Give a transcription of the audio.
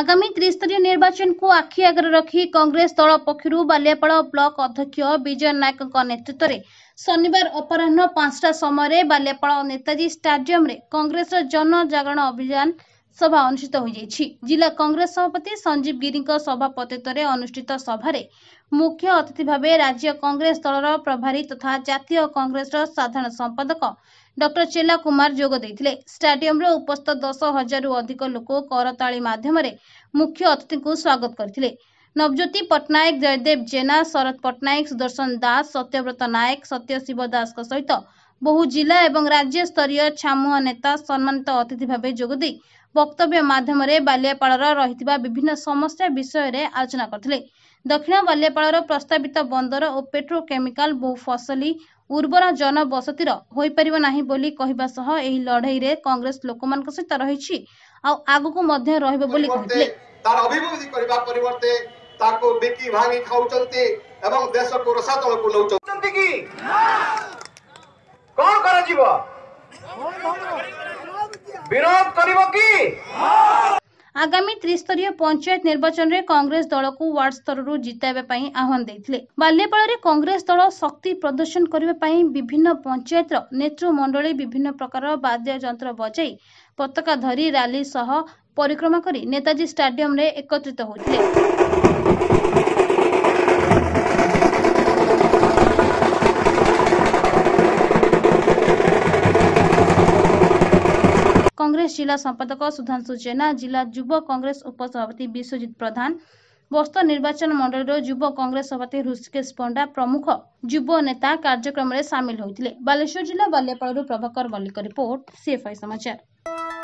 ଆଗାମୀ ତ୍ରିସ୍ତରୀୟ ନିର୍ବାଚନକୁ ଆଖି ଆଗରେ ରଖି କଂଗ୍ରେସ ଦଳ ପକ୍ଷରୁ ବାଲିଆପାଳ ବ୍ଲକ ଅଧ୍ୟକ୍ଷ ବିଜୟ ନାୟକଙ୍କ ନେତୃତ୍ୱରେ ଶନିବାର ଅପରାହ୍ନ ପାଞ୍ଚଟା ସମୟରେ ବାଲିଆପାଳ ନେତାଜୀ ଷ୍ଟାଡିୟମରେ କଂଗ୍ରେସର ଜନଜାଗରଣ ଅଭିଯାନ सभा अनुषित जिला कंग्रेस सभापति संजीव गिरी सभापतित्व में अनुषित सभार मुख्य अतिथि भाव राज्य कंग्रेस दल प्रभारी तथा जितिय कंग्रेस साधारण संपादक डर चेला कुमार जोगद स्टाडियम उपस्थित दस हजार रु अधिक लोक करता मुख्य अतिथि को स्वागत करते नवज्योति पट्टनायक जयदेव जेना शरद पट्टनायक सुदर्शन दास सत्यव्रत नायक सत्यशिव दास सहित ବହୁ ଜିଲ୍ଲା ଏବଂ ରାଜ୍ୟ ସ୍ତରୀୟ ଛାମୁଆ ନେତା ସମ୍ମାନିତ ଅତିଥି ଭାବେ ଯୋଗଦେଇ ବକ୍ତବ୍ୟ ମାଧ୍ୟମରେ ବାଲିଆପାଳର ରହିଥିବା ବିଭିନ୍ନ ସମସ୍ୟା ବିଷୟରେ ଆଲୋଚନା କରିଥିଲେ ଦକ୍ଷିଣ ବାଲିଆପାଳର ପ୍ରସ୍ତାବିତ ବନ୍ଦର ଓ ପେଟ୍ରୋ କେମିକାଲ ବହୁ ଫସଲି ଉର୍ବର ଜନବସତିର ହୋଇପାରିବ ନାହିଁ ବୋଲି କହିବା ସହ ଏହି ଲଢେଇରେ କଂଗ୍ରେସ ଲୋକମାନଙ୍କ ସହିତ ରହିଛି ଆଉ ଆଗକୁ ମଧ୍ୟ ରହିବ ବୋଲି କହିଥିଲେ ତାର ଅଭିବୃଦ୍ଧି କରିବା ପରିବର୍ତ୍ତେ ତାକୁ ବିକି ଭାଙ୍ଗି ଖାଉଛନ୍ତି ଏବଂ ଦେଶକୁ ରସାତଳକୁ ନେଉଛନ୍ତି କି କ'ଣ କରାଯିବ ବିରୋଧ କରିବ କି ଆଗାମୀ ତ୍ରିସ୍ତରୀୟ ପଞ୍ଚାୟତ ନିର୍ବାଚନରେ କଂଗ୍ରେସ ଦଳକୁ ୱାର୍ଡ ସ୍ତରରୁ ଜିତାଇବା ପାଇଁ ଆହ୍ୱାନ ଦେଇଥିଲେ ବାଲ୍ୟପାଳରେ କଂଗ୍ରେସ ଦଳ ଶକ୍ତି ପ୍ରଦର୍ଶନ କରିବା ପାଇଁ ବିଭିନ୍ନ ପଞ୍ଚାୟତର ନେତୃମଣ୍ଡଳୀ ବିଭିନ୍ନ ପ୍ରକାର ବାଦ୍ୟଯନ୍ତ୍ର ବଜାଇ ପତାକା ଧରି ରାଲି ସହ ପରିକ୍ରମା କରି ନେତାଜୀ ଷ୍ଟାଡିୟମରେ ଏକତ୍ରିତ ହୋଇଥିଲେ जादक सुधांशु चेना जुव कङ्ग्रेस उपसभापति विश्वजित प्रधान निर्वाचन मण्डली युव कंग्रेस सभापति ऋषिकेश पण्डा प्रमुख जुव नेता कार्यक्रमले सामेश्वर जु प्रभाकर समाचार